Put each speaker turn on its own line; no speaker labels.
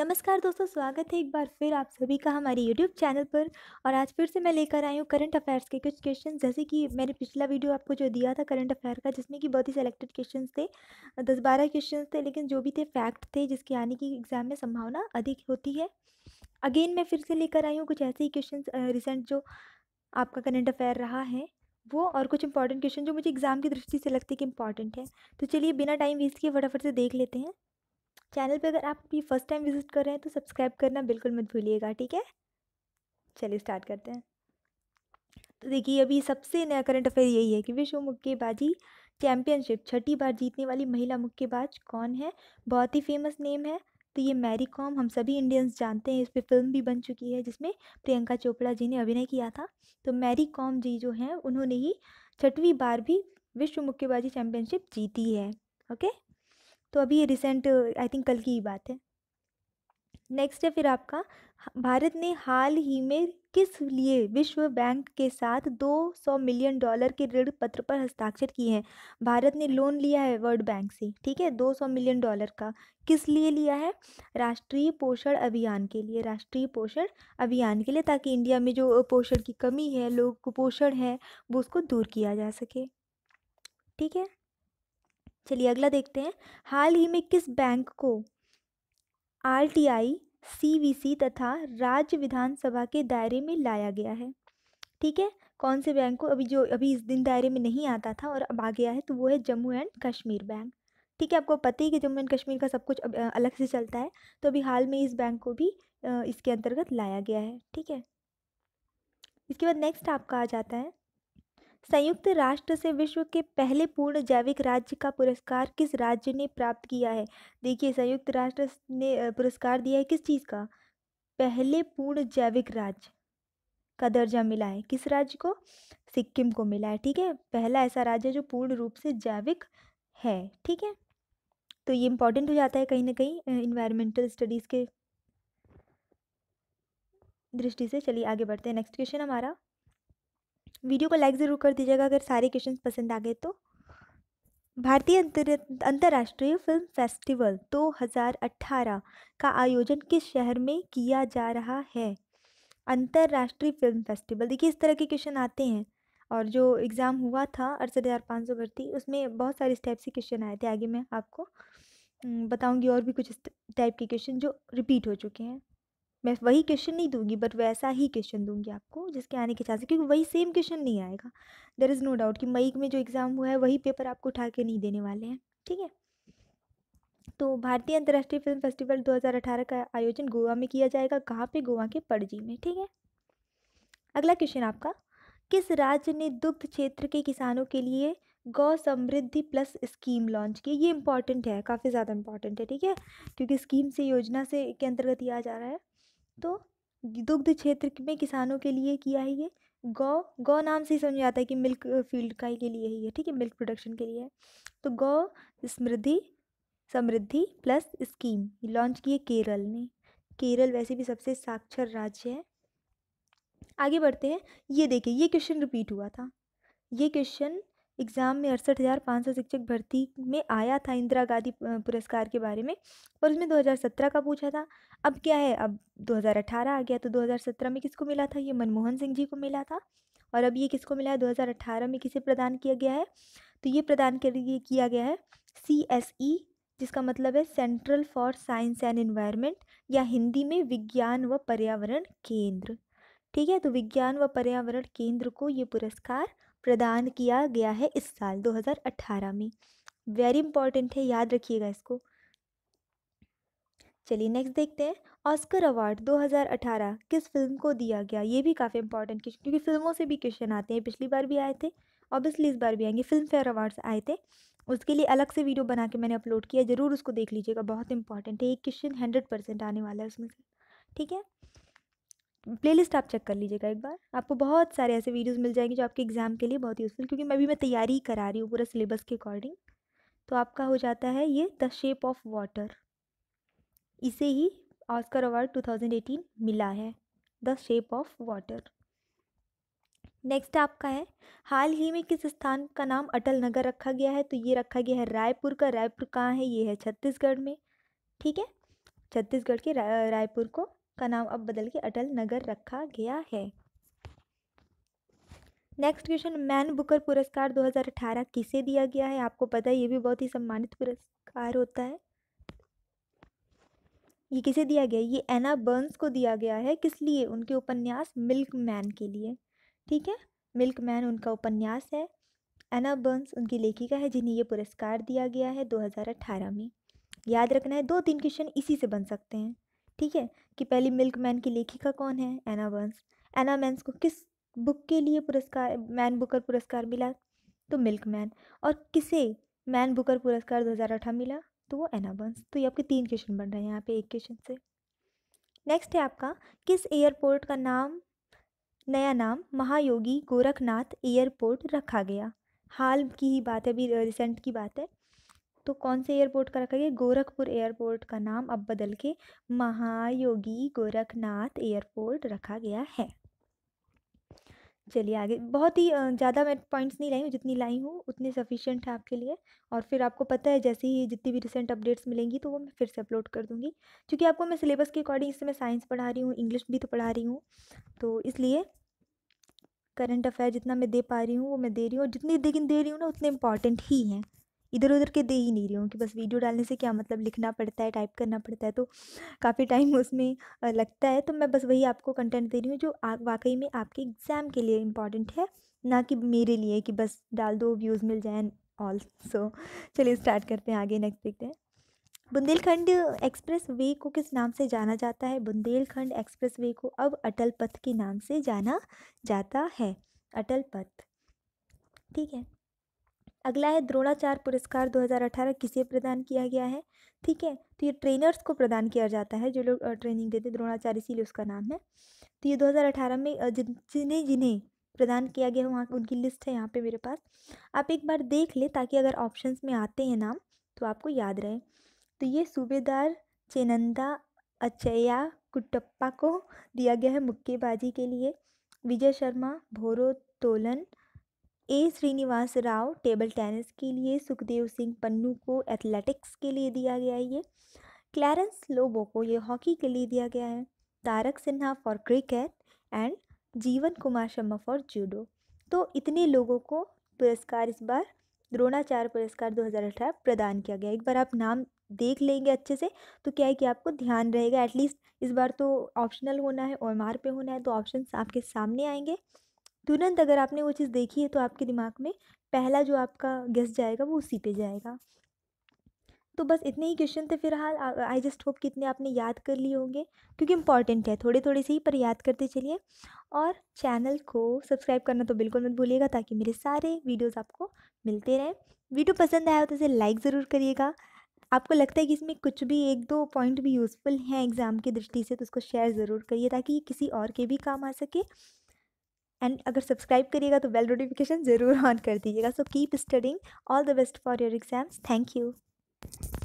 नमस्कार दोस्तों स्वागत है एक बार फिर आप सभी का हमारे यूट्यूब चैनल पर और आज फिर से मैं लेकर आई हूँ करंट अफेयर्स के कुछ क्वेश्चन जैसे कि मैंने पिछला वीडियो आपको जो दिया था करंट अफेयर का जिसमें कि बहुत ही सेलेक्टेड क्वेश्चन थे दस बारह क्वेश्चन थे लेकिन जो भी थे फैक्ट थे जिसके आने की एग्ज़ाम में संभावना अधिक होती है अगेन मैं फिर से लेकर आई हूँ कुछ ऐसे ही क्वेश्चन रिसेंट जो आपका करंट अफेयर रहा है वो और कुछ इंपॉर्टेंट क्वेश्चन जो मुझे एग्ज़ाम की दृष्टि से लगते कि इंपॉर्टेंट है तो चलिए बिना टाइम वेस्ट किए फटाफट से देख लेते हैं चैनल पे अगर आप भी फर्स्ट टाइम विजिट कर रहे हैं तो सब्सक्राइब करना बिल्कुल मत भूलिएगा ठीक है चलिए स्टार्ट करते हैं तो देखिए अभी सबसे नया करंट अफेयर यही है कि विश्व मुक्केबाजी चैम्पियनशिप छठी बार जीतने वाली महिला मुक्केबाज कौन है बहुत ही फेमस नेम है तो ये मैरी कॉम हम सभी इंडियंस जानते हैं इस पर फिल्म भी बन चुकी है जिसमें प्रियंका चोपड़ा जी ने अभिनय किया था तो मैरी कॉम जी जो हैं उन्होंने ही छठवीं बार भी विश्व मुक्केबाजी चैम्पियनशिप जीती है ओके तो अभी ये रिसेंट आई थिंक कल की ही बात है नेक्स्ट है फिर आपका भारत ने हाल ही में किस लिए विश्व बैंक के साथ 200 मिलियन डॉलर के ऋण पत्र पर हस्ताक्षर किए हैं भारत ने लोन लिया है वर्ल्ड बैंक से ठीक है 200 मिलियन डॉलर का किस लिए लिया है राष्ट्रीय पोषण अभियान के लिए राष्ट्रीय पोषण अभियान के लिए ताकि इंडिया में जो पोषण की कमी है लोग कुपोषण है वो उसको दूर किया जा सके ठीक है चलिए अगला देखते हैं हाल ही में किस बैंक को R T I C V C तथा राज्य विधानसभा के दायरे में लाया गया है ठीक है कौन से बैंक को अभी जो अभी इस दिन दायरे में नहीं आता था और अब आ गया है तो वो है जम्मू एंड कश्मीर बैंक ठीक है आपको पता ही कि जम्मू एंड कश्मीर का सब कुछ अलग से चलता है तो अभी हाल में इस बैंक को भी इसके अंतर्गत लाया गया है ठीक है इसके बाद नेक्स्ट आपका आ जाता है संयुक्त राष्ट्र से विश्व के पहले पूर्ण जैविक राज्य का पुरस्कार किस राज्य ने प्राप्त किया है देखिए संयुक्त राष्ट्र ने पुरस्कार दिया है किस चीज़ का पहले पूर्ण जैविक राज्य का दर्जा मिला है किस राज्य को सिक्किम को मिला है ठीक है पहला ऐसा राज्य है जो पूर्ण रूप से जैविक है ठीक है तो ये इंपॉर्टेंट हो जाता है कहीं ना कहीं इन्वायरमेंटल स्टडीज़ के दृष्टि से चलिए आगे बढ़ते हैं नेक्स्ट क्वेश्चन हमारा वीडियो को लाइक ज़रूर कर दीजिएगा अगर सारे क्वेश्चन पसंद आ गए तो भारतीय अंतर अंतर्राष्ट्रीय फिल्म फेस्टिवल 2018 का आयोजन किस शहर में किया जा रहा है अंतर्राष्ट्रीय फिल्म फेस्टिवल देखिए इस तरह के क्वेश्चन आते हैं और जो एग्ज़ाम हुआ था अड़सठ हज़ार पाँच सौ भर्ती उसमें बहुत सारे इस टाइप से क्वेश्चन आए थे आगे मैं आपको बताऊंगी और भी कुछ इस टाइप के क्वेश्चन जो रिपीट हो चुके हैं मैं वही क्वेश्चन नहीं दूंगी बट वैसा ही क्वेश्चन दूंगी आपको जिसके आने के चांसेस क्योंकि वही सेम क्वेश्चन नहीं आएगा देर इज़ नो डाउट कि मई में जो एग्ज़ाम हुआ है वही पेपर आपको उठा के नहीं देने वाले हैं ठीक है तो भारतीय अंतर्राष्ट्रीय फिल्म फेस्टिवल 2018 का आयोजन गोवा में किया जाएगा कहाँ पे गोवा के पड़जी में ठीक है अगला क्वेश्चन आपका किस राज्य ने दुग्ध क्षेत्र के किसानों के लिए गौ समृद्धि प्लस स्कीम लॉन्च की ये इंपॉर्टेंट है काफ़ी ज़्यादा इंपॉर्टेंट है ठीक है क्योंकि स्कीम से योजना से के अंतर्गत ये आ जा रहा है तो दुग्ध क्षेत्र में किसानों के लिए किया है ये गौ गौ नाम से ही समझ आता है कि मिल्क फील्ड का ही के लिए ही है ठीक है मिल्क प्रोडक्शन के लिए है तो Gau Samriddhi Samriddhi plus scheme launch की है केरल ने केरल वैसे भी सबसे साक्षर राज्य है आगे बढ़ते हैं ये देखिए ये क्वेश्चन रिपीट हुआ था ये क्वेश्चन एग्ज़ाम में अड़सठ हज़ार पाँच सौ शिक्षक भर्ती में आया था इंदिरा गांधी पुरस्कार के बारे में और उसमें 2017 का पूछा था अब क्या है अब 2018 आ गया तो 2017 में किसको मिला था ये मनमोहन सिंह जी को मिला था और अब ये किसको मिला है 2018 में किसे प्रदान किया गया है तो ये प्रदान कर किया गया है सी एस ई जिसका मतलब है central for science and environment या हिंदी में विज्ञान व पर्यावरण केंद्र ठीक है तो विज्ञान व पर्यावरण केंद्र को ये पुरस्कार प्रदान किया गया है इस साल 2018 में वेरी इंपॉर्टेंट है याद रखिएगा इसको चलिए नेक्स्ट देखते हैं ऑस्कर अवार्ड 2018 किस फिल्म को दिया गया ये भी काफ़ी इंपॉर्टेंट क्वेश्चन क्योंकि फिल्मों से भी क्वेश्चन आते हैं पिछली बार भी आए थे ऑब्वियसली इस बार भी आएंगे फिल्म फेयर अवार्ड्स आए थे उसके लिए अलग से वीडियो बना के मैंने अपलोड किया ज़रूर उसको देख लीजिएगा बहुत इंपॉर्टेंट है एक क्वेश्चन हंड्रेड परसेंट आने वाला है उसमें से ठीक है प्लेलिस्ट आप चेक कर लीजिएगा एक बार आपको बहुत सारे ऐसे वीडियोस मिल जाएंगे जो आपके एग्ज़ाम के लिए बहुत यूज़फुल क्योंकि मैं भी मैं तैयारी करा रही हूँ पूरा सिलेबस के अकॉर्डिंग तो आपका हो जाता है ये द शेप ऑफ वाटर इसे ही ऑस्कर अवार्ड 2018 मिला है the shape of water next आपका है हाल ही में किस स्थान का नाम अटल नगर रखा गया है तो ये रखा गया है रायपुर का रायपुर कहाँ है ये है छत्तीसगढ़ में ठीक है छत्तीसगढ़ के रायपुर को का नाम अब बदल के अटल नगर रखा गया है नेक्स्ट क्वेश्चन मैन बुकर पुरस्कार 2018 किसे दिया गया है आपको पता है ये भी बहुत ही सम्मानित पुरस्कार होता है ये किसे दिया गया ये एना बर्न्स को दिया गया है किस लिए उनके उपन्यास मिल्क मैन के लिए ठीक है मिल्क मैन उनका उपन्यास है एना बर्न्स उनकी लेखिका है जिन्हें ये पुरस्कार दिया गया है 2018 में याद रखना है दो तीन क्वेश्चन इसी से बन सकते हैं ठीक है कि पहली मिल्क मैन की लेखिका कौन है एना बर्न्स एना मैंस को किस बुक के लिए पुरस्कार मैन बुकर पुरस्कार मिला तो मिल्क मैन और किसे मैन बुकर पुरस्कार अठारह मिला तो वो एना बर्न्स तो ये आपके तीन क्वेश्चन बन रहे हैं यहाँ पे एक क्वेश्चन से नेक्स्ट है आपका किस एयरपोर्ट का नाम नया नाम महायोगी गोरखनाथ एयरपोर्ट रखा गया हाल की ही बात है अभी रिसेंट की बात है तो कौन से एयरपोर्ट का रखा गया गोरखपुर एयरपोर्ट का नाम अब बदल के महायोगी गोरखनाथ एयरपोर्ट रखा गया है चलिए आगे बहुत ही ज़्यादा मैं पॉइंट्स नहीं लाई हूँ जितनी लाई हूँ उतने सफिशियंट है आपके लिए और फिर आपको पता है जैसे ही जितनी भी रिसेंट अपडेट्स मिलेंगी तो वो मैं फिर से अपलोड कर दूँगी क्योंकि आपको मैं सिलेबस के अकॉर्डिंग इससे मैं साइंस पढ़ा रही हूँ इंग्लिश भी तो पढ़ा रही हूँ तो इसलिए करंट अफेयर जितना मैं दे पा रही हूँ वो मैं दे रही हूँ और जितनी दे रही हूँ ना उतने इंपॉर्टेंट ही हैं इधर उधर के दे ही नहीं रही हूँ कि बस वीडियो डालने से क्या मतलब लिखना पड़ता है टाइप करना पड़ता है तो काफ़ी टाइम उसमें लगता है तो मैं बस वही आपको कंटेंट दे रही हूँ जो वाकई में आपके एग्ज़ाम के लिए इम्पॉर्टेंट है ना कि मेरे लिए कि बस डाल दो व्यूज़ मिल जाए ऑल सो चलिए स्टार्ट करते हैं आगे नेक्स्ट देखते हैं बुंदेलखंड एक्सप्रेस वे को किस नाम से जाना जाता है बुंदेलखंड एक्सप्रेस वे को अब अटल पथ के नाम से जाना जाता है अटल पथ ठीक है अगला है द्रोणाचार पुरस्कार 2018 किसे प्रदान किया गया है ठीक है तो ये ट्रेनर्स को प्रदान किया जाता है जो लोग ट्रेनिंग देते हैं द्रोणाचार्य इसीलिए उसका नाम है तो ये 2018 में जिन्हें जिन्हें प्रदान किया गया है वहाँ उनकी लिस्ट है यहाँ पे मेरे पास आप एक बार देख लें ताकि अगर ऑप्शन में आते हैं नाम तो आपको याद रहे तो ये सूबेदार चेनंदा अचया कुटप्पा को दिया गया है मुक्केबाजी के लिए Vijay Sharma Bhoro Tolan A Srinivas Rao table tennis के लिए सुखदेव सिंह पन्नू को एथलेटिक्स के लिए दिया गया है ये क्लैरेंस लोबो को ये हॉकी के लिए दिया गया है Tarak Sinha for cricket and Jeevan Kumar Sharma for judo तो इतने लोगों को पुरस्कार इस बार द्रोणाचार्य पुरस्कार 2018 प्रदान किया गया एक बार आप नाम देख लेंगे अच्छे से तो क्या है कि आपको ध्यान रहेगा एटलीस्ट इस बार तो ऑप्शनल होना है और मार पे होना है तो ऑप्शन आपके सामने आएंगे तुरंत अगर आपने वो चीज़ देखी है तो आपके दिमाग में पहला जो आपका गेस्ट जाएगा वो उसी पे जाएगा तो बस इतने ही क्वेश्चन थे फिलहाल आई जस्ट होप कि इतने आपने याद कर लिए होंगे क्योंकि इंपॉर्टेंट है थोड़े थोड़े से ही पर याद करते चलिए और चैनल को सब्सक्राइब करना तो बिल्कुल मत भूलिएगा ताकि मेरे सारे वीडियोस आपको मिलते रहें वीडियो पसंद आया हो तो इसे लाइक ज़रूर करिएगा आपको लगता है कि इसमें कुछ भी एक दो पॉइंट भी यूज़फुल हैं एग्ज़ाम की दृष्टि से तो उसको शेयर ज़रूर करिए ताकि ये किसी और के भी काम आ सके एंड अगर सब्सक्राइब करिएगा तो बेल नोटिफिकेशन ज़रूर ऑन कर दीजिएगा so keep studying all the best for your exams thank you